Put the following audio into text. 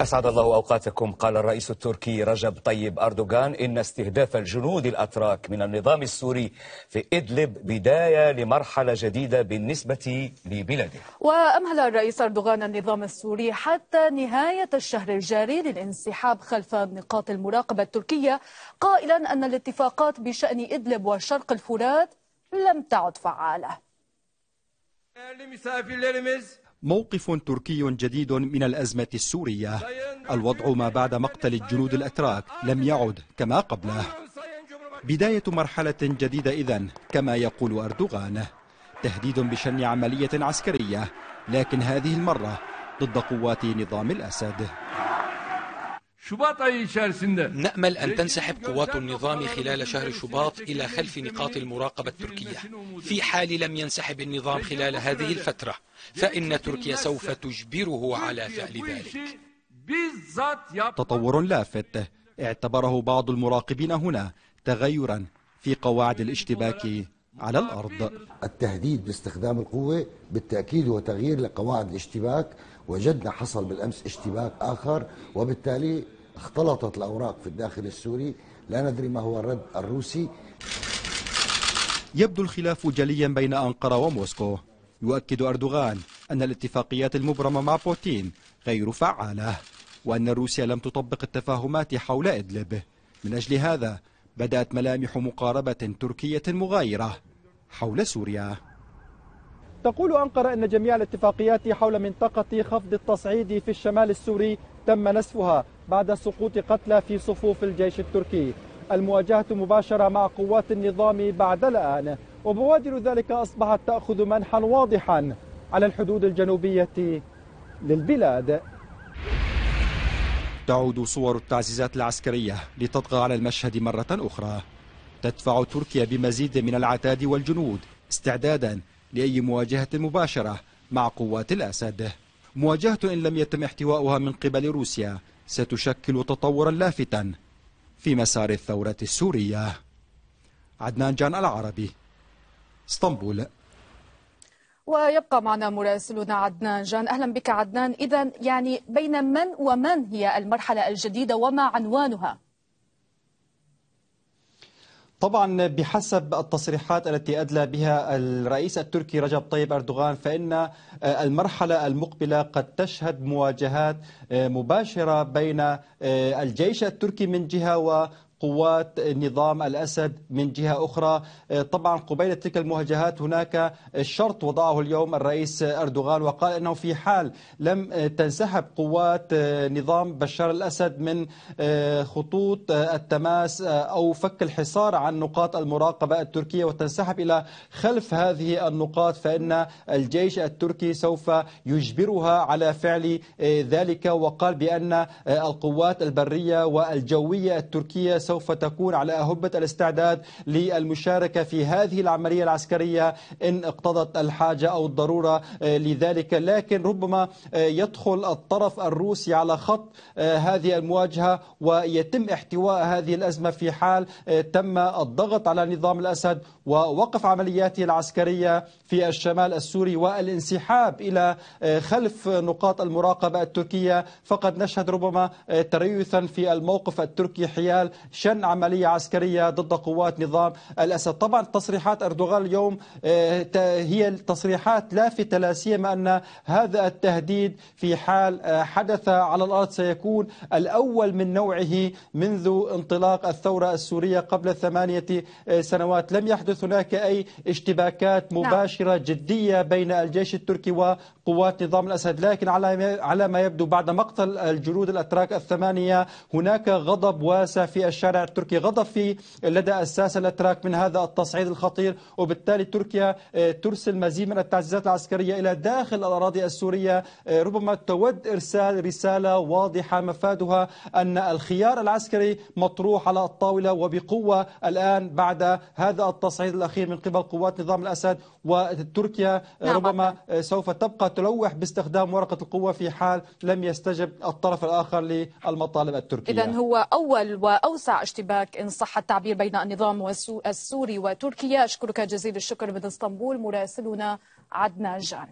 أسعد الله أوقاتكم قال الرئيس التركي رجب طيب أردوغان إن استهداف الجنود الأتراك من النظام السوري في إدلب بداية لمرحلة جديدة بالنسبة لبلده وأمهل الرئيس أردوغان النظام السوري حتى نهاية الشهر الجاري للانسحاب خلف نقاط المراقبة التركية قائلا أن الاتفاقات بشأن إدلب وشرق الفرات لم تعد فعالة. موقف تركي جديد من الأزمة السورية الوضع ما بعد مقتل الجنود الأتراك لم يعد كما قبله بداية مرحلة جديدة إذن كما يقول أردوغان تهديد بشن عملية عسكرية لكن هذه المرة ضد قوات نظام الأسد نأمل أن تنسحب قوات النظام خلال شهر شباط إلى خلف نقاط المراقبة التركية في حال لم ينسحب النظام خلال هذه الفترة فإن تركيا سوف تجبره على فعل ذلك تطور لافت اعتبره بعض المراقبين هنا تغيرا في قواعد الاشتباك على الأرض التهديد باستخدام القوة بالتأكيد هو تغيير لقواعد الاشتباك وجدنا حصل بالأمس اشتباك آخر وبالتالي اختلطت الأوراق في الداخل السوري لا ندري ما هو الرد الروسي يبدو الخلاف جليا بين أنقرة وموسكو يؤكد أردوغان أن الاتفاقيات المبرمة مع بوتين غير فعالة وأن روسيا لم تطبق التفاهمات حول إدلب من أجل هذا بدأت ملامح مقاربة تركية مغايرة حول سوريا تقول أنقرة أن جميع الاتفاقيات حول منطقة خفض التصعيد في الشمال السوري تم نسفها بعد سقوط قتلى في صفوف الجيش التركي المواجهة مباشرة مع قوات النظام بعد الآن وبوادر ذلك أصبحت تأخذ منحا واضحا على الحدود الجنوبية للبلاد تعود صور التعزيزات العسكرية لتطغى على المشهد مرة أخرى تدفع تركيا بمزيد من العتاد والجنود استعدادا لأي مواجهة مباشرة مع قوات الأسد مواجهة إن لم يتم احتواؤها من قبل روسيا ستشكل تطورا لافتا في مسار الثورة السورية عدنان جان العربي اسطنبول ويبقى معنا مراسلنا عدنان جان أهلا بك عدنان إذا يعني بين من ومن هي المرحلة الجديدة وما عنوانها؟ طبعا بحسب التصريحات التي أدلى بها الرئيس التركي رجب طيب أردوغان فإن آه، المرحلة المقبلة قد تشهد مواجهات آه، مباشرة بين آه، الجيش التركي من جهة قوات نظام الأسد من جهة أخرى آه، طبعا قبيل تلك المواجهات هناك شرط وضعه اليوم الرئيس أردوغان وقال أنه في حال لم آه، تنسحب قوات آه، نظام بشار الأسد من خطوط التماس أو فك الحصار عن نقاط المراقبة التركية وتنسحب إلى خلف هذه النقاط فإن الجيش التركي سوف يجبرها على فعل ذلك وقال بأن القوات البرية والجوية التركية سوف تكون على أهبة الاستعداد للمشاركة في هذه العملية العسكرية إن اقتضت الحاجة أو الضرورة آه، لذلك لكن ربما آه، يدخل الطرف الروسي على خط آه، هذه المواجهة ويتم احتواء هذه الأزمة في حال تم الضغط على نظام الأسد ووقف عملياته العسكرية في الشمال السوري والانسحاب إلى خلف نقاط المراقبة التركية فقد نشهد ربما تريثا في الموقف التركي حيال شن عملية عسكرية ضد قوات نظام الأسد طبعا تصريحات أردوغان اليوم آه، هي تصريحات لافتة لا سيما أن هذا التهديد في حال آه، حدث على الأرض سيكون الأول من نوعه منذ انطلاق الثورة السورية قبل ثمانية آه، سنوات لم يحدث هناك أي اشتباكات نعم. مباشرة جدية بين الجيش التركي و قوات نظام الأسد لكن على على ما يبدو بعد مقتل الجنود الأتراك الثمانية هناك غضب واسع في الشارع التركي غضب في لدى الساسة الأتراك من هذا التصعيد الخطير وبالتالي تركيا آه، ترسل مزيد من التعزيزات العسكرية إلى داخل الأراضي السورية آه، ربما تود إرسال رسالة واضحة مفادها أن الخيار العسكري مطروح على الطاولة وبقوة الآن بعد هذا التصعيد الأخير من قبل قوات نظام الأسد وتركيا آه، نعم، ربما سوف تبقى تلوح باستخدام ورقة القوة في حال لم يستجب الطرف الآخر للمطالب التركية إذا هو أول وأوسع اشتباك إن صح التعبير بين النظام السوري وتركيا أشكرك جزيل الشكر من اسطنبول مراسلنا عدنان جان